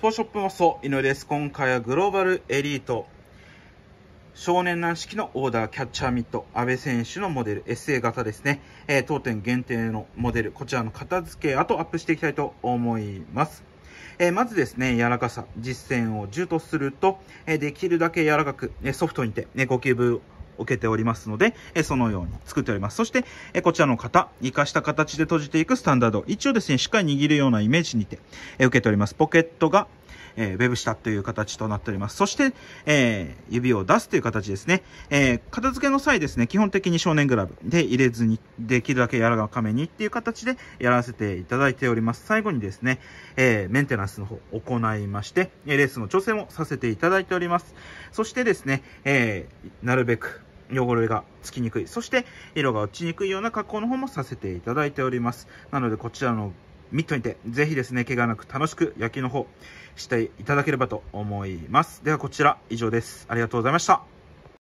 ポーショップマスト井上です。今回はグローバルエリート少年軟式のオーダーキャッチャーミット阿部選手のモデル SA 型ですね、えー、当店限定のモデルこちらの片付け後アップしていきたいと思います。えー、まずですね、柔らかさ、実践を10とすると、えー、できるだけ柔らかく、ね、ソフトにて、ね、ゴキブ受けておりますので、えそのように作っております。そして、えこちらの型、活かした形で閉じていくスタンダード。一応ですね、しっかり握るようなイメージにて、え受けております。ポケットが、えー、ウェブ下という形となっております。そして、えー、指を出すという形ですね。えー、片付けの際ですね、基本的に少年グラブで入れずに、できるだけ柔らかめにっていう形でやらせていただいております。最後にですね、えメンテナンスの方行いまして、レースの調整もさせていただいております。そしてですね、えなるべく汚れがつきにくい。そして、色が落ちにくいような加工の方もさせていただいております。なので、こちらのミットにて、ぜひですね、怪我なく楽しく野球の方、していただければと思います。では、こちら、以上です。ありがとうございました。